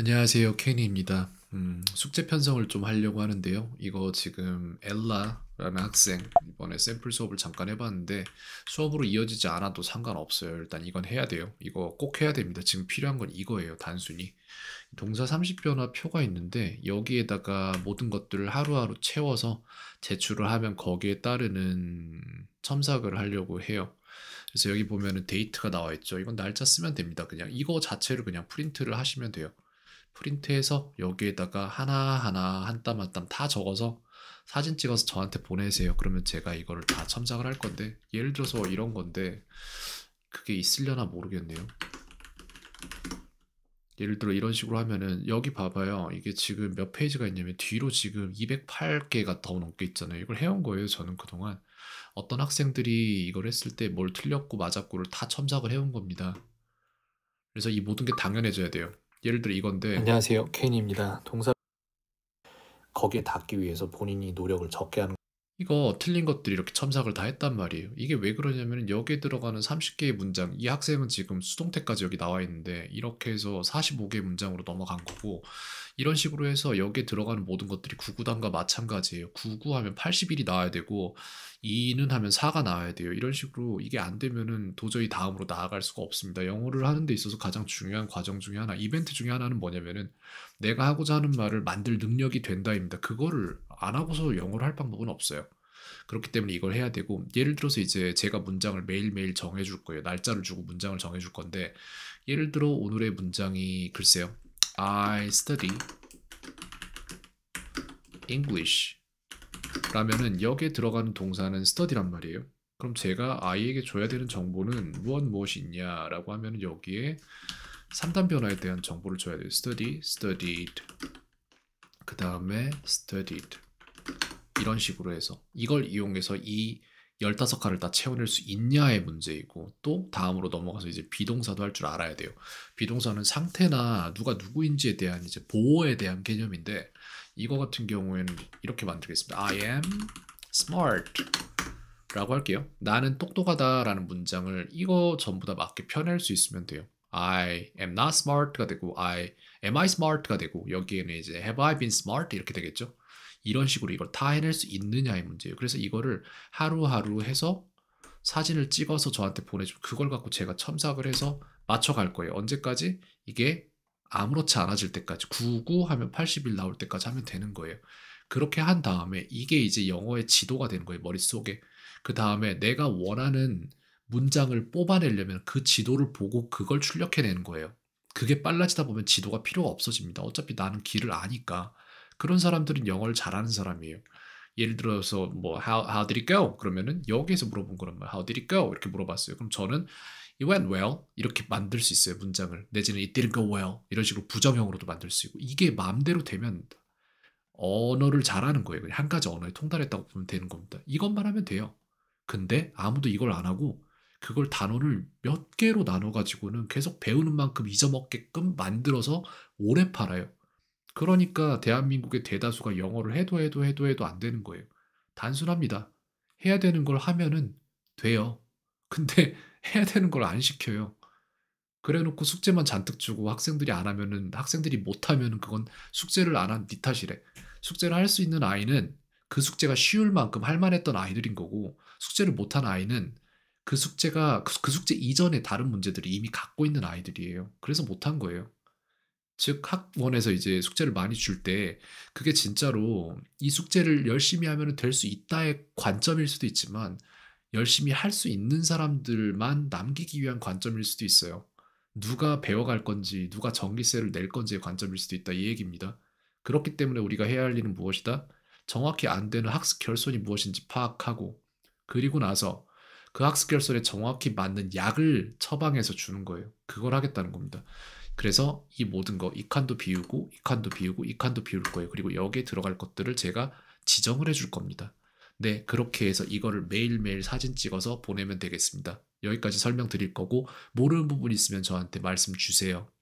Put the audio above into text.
안녕하세요 케니입니다 음, 숙제 편성을 좀 하려고 하는데요 이거 지금 엘라라는 학생 이번에 샘플 수업을 잠깐 해봤는데 수업으로 이어지지 않아도 상관없어요 일단 이건 해야 돼요 이거 꼭 해야 됩니다 지금 필요한 건 이거예요 단순히 동사 30변화 표가 있는데 여기에다가 모든 것들을 하루하루 채워서 제출을 하면 거기에 따르는 첨삭을 하려고 해요 그래서 여기 보면은 데이트가 나와 있죠 이건 날짜 쓰면 됩니다 그냥 이거 자체를 그냥 프린트를 하시면 돼요 프린트해서 여기에다가 하나하나 한 땀 한 땀 다 적어서 사진 찍어서 저한테 보내세요. 그러면 제가 이거를 다 첨삭을 할 건데 예를 들어서 이런 건데 그게 있으려나 모르겠네요. 예를 들어 이런 식으로 하면은 여기 봐봐요. 이게 지금 몇 페이지가 있냐면 뒤로 지금 208개가 더 넘게 있잖아요. 이걸 해온 거예요. 저는 그동안 어떤 학생들이 이걸 했을 때 뭘 틀렸고 맞았고를 다 첨삭을 해온 겁니다. 그래서 이 모든 게 당연해져야 돼요. 예를 들어 이건데 안녕하세요 케인입니다. 동사 거기에 닿기 위해서 본인이 노력을 적게 하는 이거 틀린 것들이 이렇게 첨삭을 다 했단 말이에요. 이게 왜 그러냐면 여기에 들어가는 30개의 문장, 이 학생은 지금 수동태까지 여기 나와 있는데 이렇게 해서 45개의 문장으로 넘어간 거고 이런 식으로 해서 여기에 들어가는 모든 것들이 9 9단과 마찬가지예요. 99 하면 81이 나와야 되고 2는 하면 4가 나와야 돼요. 이런 식으로 이게 안 되면은 도저히 다음으로 나아갈 수가 없습니다. 영어를 하는 데 있어서 가장 중요한 과정 중에 하나, 이벤트 중에 하나는 뭐냐면은 내가 하고자 하는 말을 만들 능력이 된다입니다. 그거를 안 하고서 영어를 할 방법은 없어요. 그렇기 때문에 이걸 해야 되고 예를 들어서 이제 제가 문장을 매일매일 정해줄 거예요. 날짜를 주고 문장을 정해줄 건데 예를 들어 오늘의 문장이 글쎄요. I study English 라면은 여기에 들어가는 동사는 study란 말이에요. 그럼 제가 아이에게 줘야 되는 정보는 무엇 무엇이 있냐라고 하면 여기에 3단 변화에 대한 정보를 줘야 돼요. study, studied 그 다음에 studied 이런 식으로 해서 이걸 이용해서 이 15칸을 다 채워낼 수 있냐의 문제이고 또 다음으로 넘어가서 이제 비동사도 할 줄 알아야 돼요. 비동사는 상태나 누가 누구인지에 대한 이제 보호에 대한 개념인데 이거 같은 경우에는 이렇게 만들겠습니다. I am smart 라고 할게요. 나는 똑똑하다 라는 문장을 이거 전부 다 맞게 펴낼 수 있으면 돼요. I am not smart가 되고 I am I smart가 되고 여기에는 이제 have I been smart 이렇게 되겠죠. 이런 식으로 이걸 다 해낼 수 있느냐의 문제예요. 그래서 이거를 하루하루 해서 사진을 찍어서 저한테 보내주고 그걸 갖고 제가 첨삭을 해서 맞춰갈 거예요. 언제까지? 이게 아무렇지 않아질 때까지 99 하면 80일 나올 때까지 하면 되는 거예요. 그렇게 한 다음에 이게 이제 영어의 지도가 되는 거예요. 머릿속에. 그 다음에 내가 원하는 문장을 뽑아내려면 그 지도를 보고 그걸 출력해내는 거예요. 그게 빨라지다 보면 지도가 필요가 없어집니다. 어차피 나는 길을 아니까. 그런 사람들은 영어를 잘하는 사람이에요. 예를 들어서 뭐 how how did it go? 그러면은 여기에서 물어본 거란 말 how did it go? 이렇게 물어봤어요. 그럼 저는 it went well 이렇게 만들 수 있어요 문장을 내지는 it didn't go well 이런 식으로 부정형으로도 만들 수 있고 이게 마음대로 되면 언어를 잘하는 거예요. 한 가지 언어에 통달했다고 보면 되는 겁니다. 이것만 하면 돼요. 근데 아무도 이걸 안 하고 그걸 단어를 몇 개로 나눠 가지고는 계속 배우는 만큼 잊어먹게끔 만들어서 오래 팔아요. 그러니까 대한민국의 대다수가 영어를 해도 해도 해도 해도 안 되는 거예요. 단순합니다. 해야 되는 걸 하면은 돼요. 근데 해야 되는 걸 안 시켜요. 그래놓고 숙제만 잔뜩 주고 학생들이 안 하면은 학생들이 못 하면은 그건 숙제를 안 한니 네 탓이래. 숙제를 할 수 있는 아이는 그 숙제가 쉬울 만큼 할만했던 아이들인 거고 숙제를 못한 아이는 그 숙제가 그, 그 숙제 이전에 다른 문제들을 이미 갖고 있는 아이들이에요. 그래서 못한 거예요. 즉 학원에서 이제 숙제를 많이 줄 때 그게 진짜로 이 숙제를 열심히 하면 될 수 있다의 관점일 수도 있지만 열심히 할 수 있는 사람들만 남기기 위한 관점일 수도 있어요. 누가 배워갈 건지 누가 전기세를 낼 건지의 관점일 수도 있다 이 얘기입니다. 그렇기 때문에 우리가 해야 할 일은 무엇이다? 정확히 안 되는 학습 결손이 무엇인지 파악하고 그리고 나서 그 학습 결손에 정확히 맞는 약을 처방해서 주는 거예요. 그걸 하겠다는 겁니다. 그래서 이 모든 거, 이 칸도 비우고, 이 칸도 비우고, 이 칸도 비울 거예요. 그리고 여기에 들어갈 것들을 제가 지정을 해 줄 겁니다. 네, 그렇게 해서 이거를 매일매일 사진 찍어서 보내면 되겠습니다. 여기까지 설명드릴 거고, 모르는 부분 있으면 저한테 말씀 주세요.